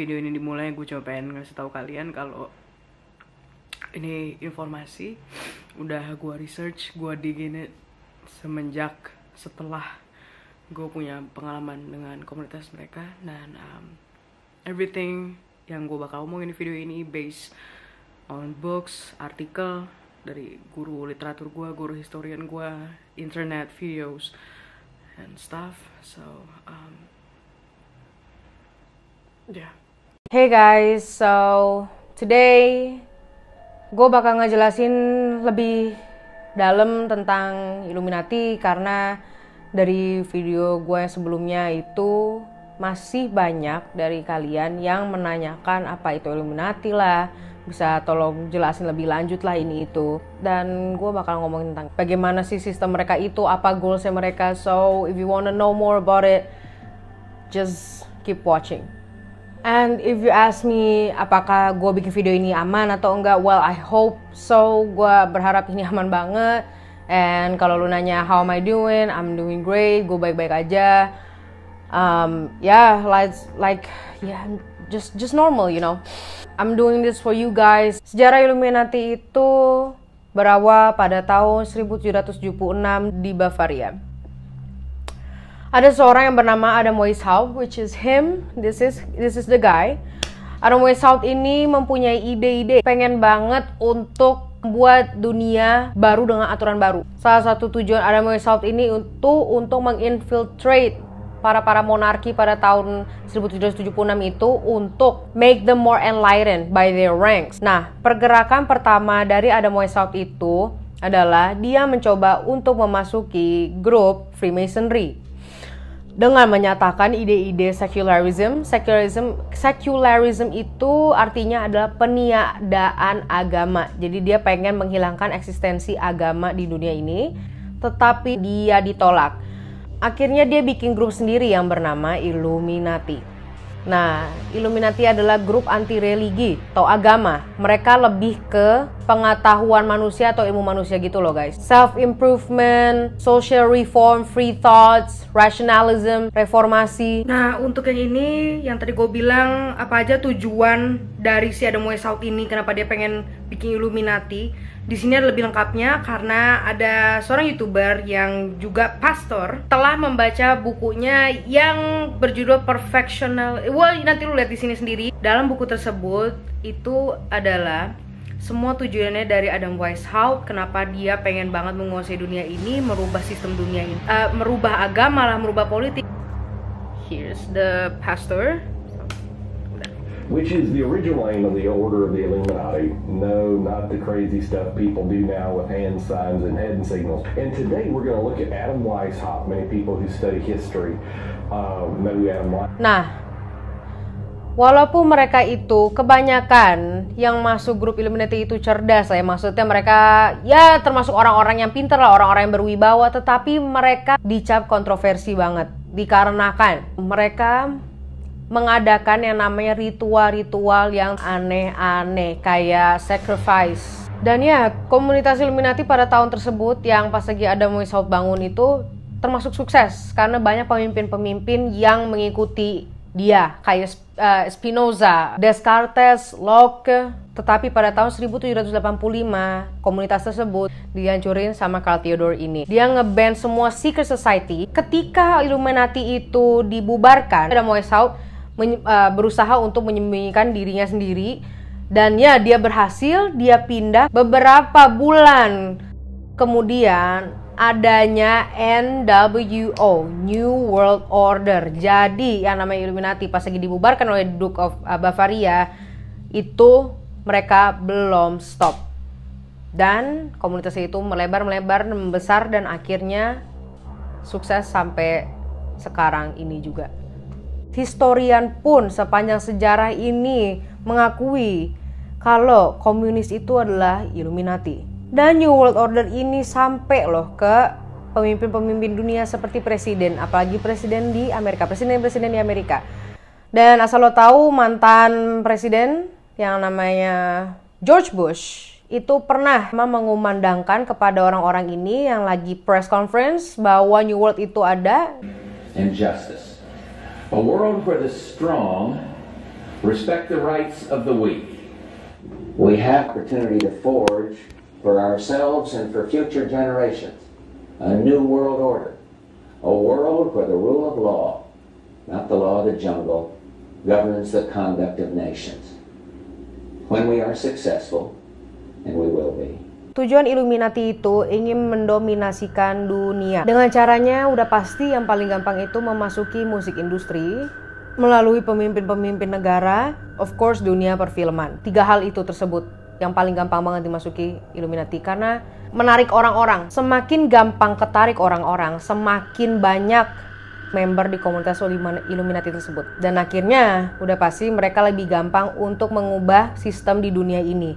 video ini dimulai gue coba pengen ngasih tahu kalian kalau ini informasi udah gue research gue digini semenjak setelah gue punya pengalaman dengan komunitas mereka dan um, everything yang gue bakal omongin di video ini based on books, artikel dari guru literatur gue, guru historian gue, internet videos and stuff. So um, yeah. Hey guys, so today gue bakal ngejelasin lebih dalam tentang Illuminati karena dari video gue yang sebelumnya itu masih banyak dari kalian yang menanyakan apa itu Illuminati lah bisa tolong jelasin lebih lanjut lah ini itu dan gue bakal ngomongin tentang bagaimana sih sistem mereka itu apa goalsnya mereka so if you wanna know more about it just keep watching And if you ask me apakah gue bikin video ini aman atau enggak, well I hope so. Gue berharap ini aman banget. And kalau lu nanya how am I doing, I'm doing great. Gue baik-baik aja. Um, yeah, like, like, yeah, just just normal, you know. I'm doing this for you guys. Sejarah Illuminati itu berawal pada tahun 1776 di Bavaria. Ada seorang yang bernama Adam Weishaupt, which is him. This is this is the guy. Adam Weishaupt ini mempunyai ide-ide pengen banget untuk buat dunia baru dengan aturan baru. Salah satu tujuan Adam Weishaupt ini untuk untuk menginfiltrate para para monarki pada tahun 1776 itu untuk make them more enlightened by their ranks. Nah, pergerakan pertama dari Adam Weishaupt itu adalah dia mencoba untuk memasuki grup Freemasonry dengan menyatakan ide-ide secularism. Secularism secularism itu artinya adalah peniadaan agama. Jadi dia pengen menghilangkan eksistensi agama di dunia ini, tetapi dia ditolak. Akhirnya dia bikin grup sendiri yang bernama Illuminati. Nah, Illuminati adalah grup anti religi atau agama. Mereka lebih ke pengetahuan manusia atau ilmu manusia gitu loh guys. Self improvement, social reform, free thoughts, rationalism, reformasi. Nah, untuk yang ini yang tadi gue bilang apa aja tujuan dari si Adam Weishaupt ini kenapa dia pengen bikin Illuminati. Di sini ada lebih lengkapnya karena ada seorang YouTuber yang juga pastor telah membaca bukunya yang berjudul Perfectional. Well, nanti lu lihat di sini sendiri. Dalam buku tersebut itu adalah semua tujuannya dari Adam Weishaupt kenapa dia pengen banget menguasai dunia ini merubah sistem dunia ini uh, merubah agama malah merubah politik here's the pastor which is the original aim of the Order of the Illuminati. No, not the crazy stuff people do now with hand signs and head and signals. And today we're going to look at Adam Weishaupt. Many people who study history um, know Adam Weishaupt. Nah, Walaupun mereka itu kebanyakan yang masuk grup Illuminati itu cerdas ya maksudnya mereka ya termasuk orang-orang yang pinter lah orang-orang yang berwibawa tetapi mereka dicap kontroversi banget dikarenakan mereka mengadakan yang namanya ritual-ritual yang aneh-aneh kayak sacrifice dan ya komunitas Illuminati pada tahun tersebut yang pas lagi ada Moisaut bangun itu termasuk sukses karena banyak pemimpin-pemimpin yang mengikuti dia kayak eh, Spinoza, Descartes, Locke. Tetapi pada tahun 1785 komunitas tersebut dihancurin sama Carl Theodor ini. Dia ngeband semua secret society. Ketika Illuminati itu dibubarkan, ada Moesau eh, berusaha untuk menyembunyikan dirinya sendiri dan ya dia berhasil dia pindah beberapa bulan kemudian adanya NWO New World Order. Jadi yang namanya Illuminati pas lagi dibubarkan oleh Duke of uh, Bavaria itu mereka belum stop. Dan komunitas itu melebar-melebar, membesar dan akhirnya sukses sampai sekarang ini juga. Historian pun sepanjang sejarah ini mengakui kalau komunis itu adalah Illuminati. Dan New World Order ini sampai loh ke pemimpin-pemimpin dunia seperti presiden, apalagi presiden di Amerika, presiden-presiden di Amerika. Dan asal lo tahu mantan presiden yang namanya George Bush itu pernah mengumandangkan kepada orang-orang ini yang lagi press conference bahwa New World itu ada Injustice. A world where the strong respect the rights of the weak. We have opportunity to forge for ourselves and for future generations a new world order, a world where the rule of law, not the law of the jungle, governs the conduct of nations. When we are successful, and we will be, Tujuan Illuminati itu ingin mendominasikan dunia. Dengan caranya udah pasti yang paling gampang itu memasuki musik industri melalui pemimpin-pemimpin negara, of course dunia perfilman. Tiga hal itu tersebut yang paling gampang banget dimasuki Illuminati karena menarik orang-orang. Semakin gampang ketarik orang-orang, semakin banyak member di komunitas Illuminati tersebut. Dan akhirnya udah pasti mereka lebih gampang untuk mengubah sistem di dunia ini.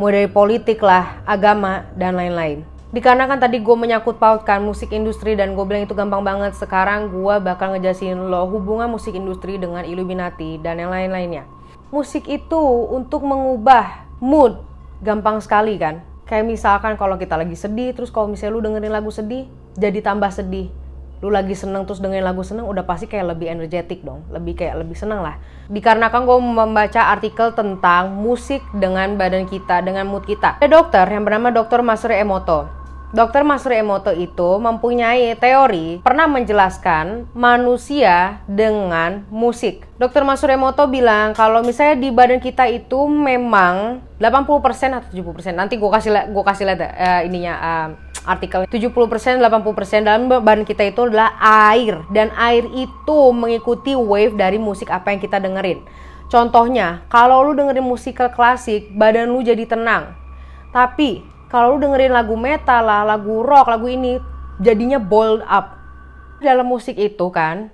Mulai dari politik lah, agama, dan lain-lain. Dikarenakan tadi gue menyakut pautkan musik industri dan gue bilang itu gampang banget. Sekarang gue bakal ngejelasin lo hubungan musik industri dengan Illuminati dan yang lain-lainnya musik itu untuk mengubah mood gampang sekali kan kayak misalkan kalau kita lagi sedih terus kalau misalnya lu dengerin lagu sedih jadi tambah sedih lu lagi seneng terus dengerin lagu seneng udah pasti kayak lebih energetik dong lebih kayak lebih seneng lah dikarenakan gue membaca artikel tentang musik dengan badan kita dengan mood kita ada dokter yang bernama dokter Masure Emoto Dokter Masuri Emoto itu mempunyai teori pernah menjelaskan manusia dengan musik. Dokter Masuri Emoto bilang kalau misalnya di badan kita itu memang 80% atau 70%. Nanti gue kasih gue kasih lihat uh, ininya uh, artikel 70% 80% dalam badan kita itu adalah air dan air itu mengikuti wave dari musik apa yang kita dengerin. Contohnya, kalau lu dengerin musikal klasik, badan lu jadi tenang. Tapi kalau lu dengerin lagu metal lah, lagu rock, lagu ini jadinya bold up. Dalam musik itu kan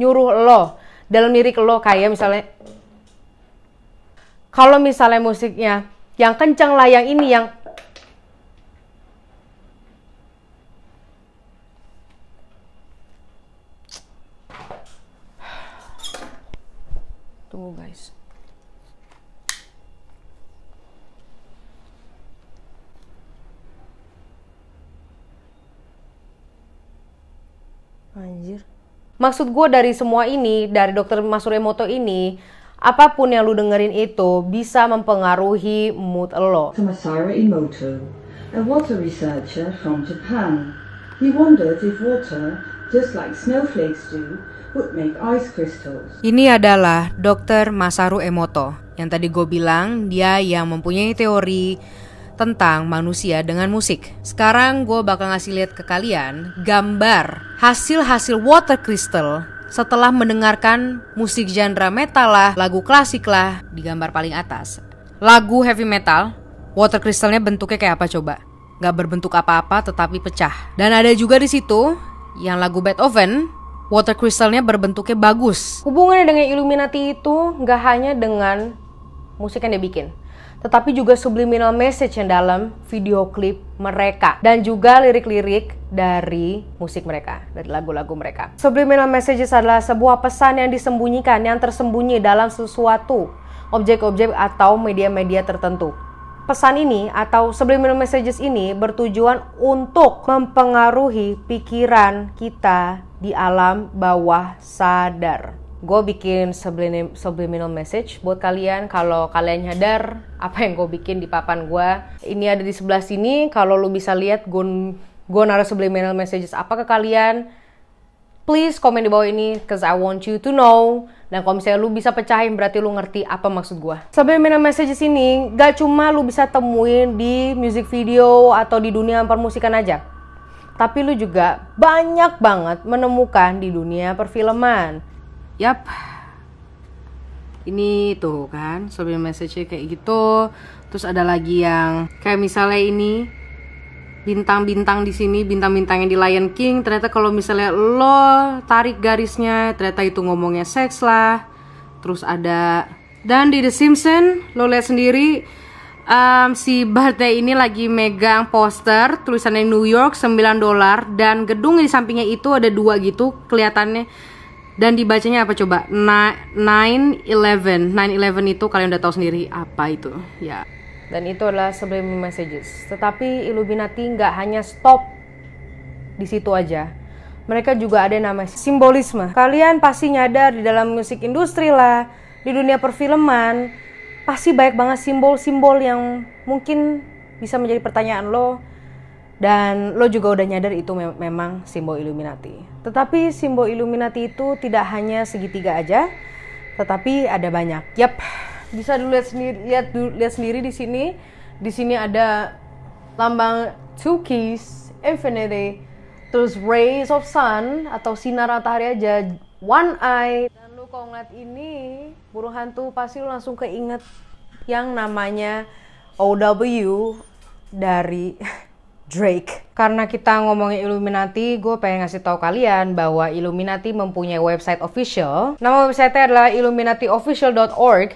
nyuruh lo dalam lirik lo kayak misalnya kalau misalnya musiknya yang kencang lah yang ini yang Anjir. Maksud gue dari semua ini, dari dokter Masur Emoto ini, apapun yang lu dengerin itu bisa mempengaruhi mood lo. Masaru Emoto, a water researcher from Japan. He wondered if water, just like snowflakes do, Ini adalah Dokter Masaru Emoto yang tadi gue bilang dia yang mempunyai teori tentang manusia dengan musik. Sekarang gue bakal ngasih lihat ke kalian gambar hasil-hasil water crystal setelah mendengarkan musik genre metal lah, lagu klasik lah di gambar paling atas. Lagu heavy metal, water crystalnya bentuknya kayak apa coba? Gak berbentuk apa-apa tetapi pecah. Dan ada juga di situ yang lagu Beethoven water crystalnya berbentuknya bagus. Hubungannya dengan Illuminati itu gak hanya dengan musik yang dia bikin, tetapi juga subliminal message yang dalam video klip mereka dan juga lirik-lirik dari musik mereka, dari lagu-lagu mereka. Subliminal messages adalah sebuah pesan yang disembunyikan, yang tersembunyi dalam sesuatu, objek-objek atau media-media tertentu pesan ini atau subliminal messages ini bertujuan untuk mempengaruhi pikiran kita di alam bawah sadar gue bikin sublim subliminal message buat kalian kalau kalian nyadar apa yang gue bikin di papan gue ini ada di sebelah sini kalau lu bisa lihat gue gue naruh subliminal messages apa ke kalian please komen di bawah ini cause I want you to know dan kalau misalnya lu bisa pecahin berarti lu ngerti apa maksud gue subliminal messages ini gak cuma lu bisa temuin di music video atau di dunia permusikan aja tapi lu juga banyak banget menemukan di dunia perfilman Yap. Ini tuh kan, sobat message kayak gitu. Terus ada lagi yang kayak misalnya ini bintang-bintang di sini, bintang-bintang yang di Lion King, ternyata kalau misalnya lo tarik garisnya, ternyata itu ngomongnya seks lah. Terus ada dan di The Simpsons, lo lihat sendiri um, si Bartnya ini lagi megang poster tulisannya New York 9 dolar dan gedung di sampingnya itu ada dua gitu kelihatannya dan dibacanya apa coba nine eleven nine eleven itu kalian udah tahu sendiri apa itu ya dan itu adalah subliminal messages tetapi Illuminati nggak hanya stop di situ aja mereka juga ada nama simbolisme kalian pasti nyadar di dalam musik industri lah di dunia perfilman pasti banyak banget simbol-simbol yang mungkin bisa menjadi pertanyaan lo dan lo juga udah nyadar itu me memang simbol Illuminati. Tetapi simbol Illuminati itu tidak hanya segitiga aja, tetapi ada banyak. Yap, bisa dulu lihat sendiri, lihat lihat sendiri di sini. Di sini ada lambang two keys, infinity, terus rays of sun atau sinar matahari aja, one eye. Dan lo kalau ngeliat ini burung hantu pasti lu langsung keinget yang namanya OW dari Drake. Karena kita ngomongin Illuminati, gue pengen ngasih tahu kalian bahwa Illuminati mempunyai website official. Nama websitenya adalah illuminatiofficial.org.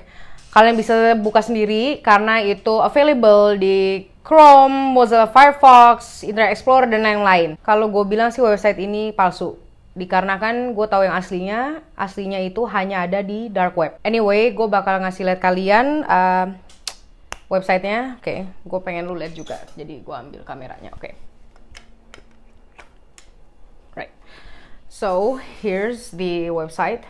Kalian bisa buka sendiri karena itu available di Chrome, Mozilla Firefox, Internet Explorer, dan lain-lain. Kalau gue bilang sih website ini palsu, dikarenakan gue tahu yang aslinya aslinya itu hanya ada di dark web anyway gue bakal ngasih lihat kalian uh, websitenya oke okay. gue pengen lu lihat juga jadi gue ambil kameranya oke okay. right so here's the website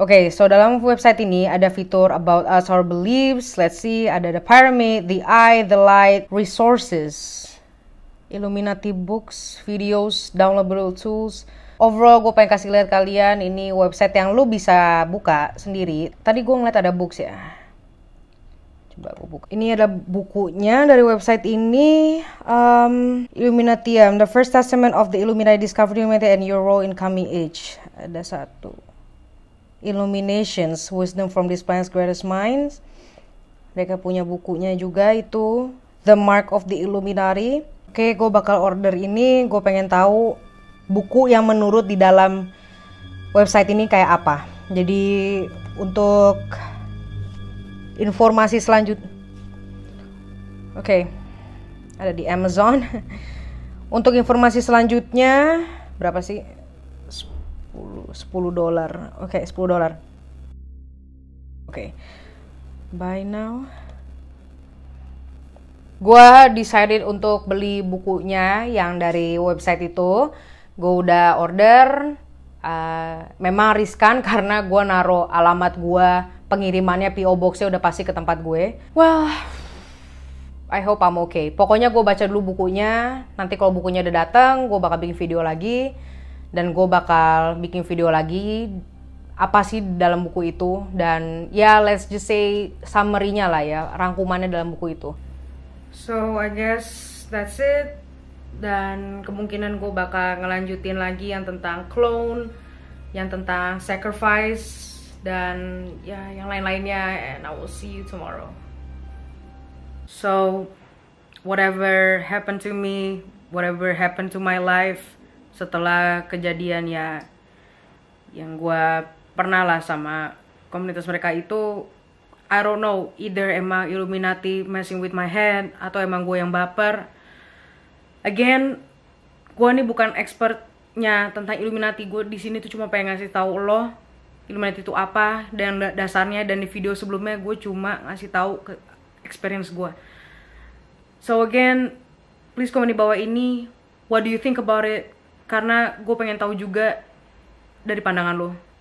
Oke, okay, so dalam website ini ada fitur about us our beliefs. Let's see, ada the pyramid, the eye, the light, resources, Illuminati books, videos, downloadable tools, overall gue pengen kasih lihat kalian ini website yang lu bisa buka sendiri. Tadi gue ngeliat ada books ya coba aku buka ini ada bukunya dari website ini um, Illuminatium The First Testament of the Illuminati Discovery Humanity and Your Role in Coming Age ada satu Illuminations Wisdom from this Planet's Greatest Minds mereka punya bukunya juga itu The Mark of the Illuminati oke okay, gue bakal order ini gue pengen tahu buku yang menurut di dalam website ini kayak apa jadi untuk informasi selanjutnya. Oke, okay. ada di Amazon. Untuk informasi selanjutnya berapa sih? 10 dolar. Oke, okay, 10 dolar. Oke. Okay. Buy now. Gua decided untuk beli bukunya yang dari website itu. Gue udah order. Uh, memang riskan karena gua naruh alamat gua pengirimannya PO Boxnya udah pasti ke tempat gue. Well, I hope I'm okay. Pokoknya gue baca dulu bukunya, nanti kalau bukunya udah datang, gue bakal bikin video lagi, dan gue bakal bikin video lagi apa sih dalam buku itu dan ya let's just say summary-nya lah ya rangkumannya dalam buku itu so I guess that's it dan kemungkinan gue bakal ngelanjutin lagi yang tentang clone yang tentang sacrifice dan ya yang lain-lainnya and I will see you tomorrow so whatever happened to me whatever happened to my life setelah kejadian ya yang gue pernah lah sama komunitas mereka itu I don't know either emang Illuminati messing with my head atau emang gue yang baper again gue nih bukan expertnya tentang Illuminati gue di sini tuh cuma pengen ngasih tahu lo Illuminati itu apa dan dasarnya dan di video sebelumnya gue cuma ngasih tahu ke experience gue so again please komen di bawah ini what do you think about it karena gue pengen tahu juga dari pandangan lo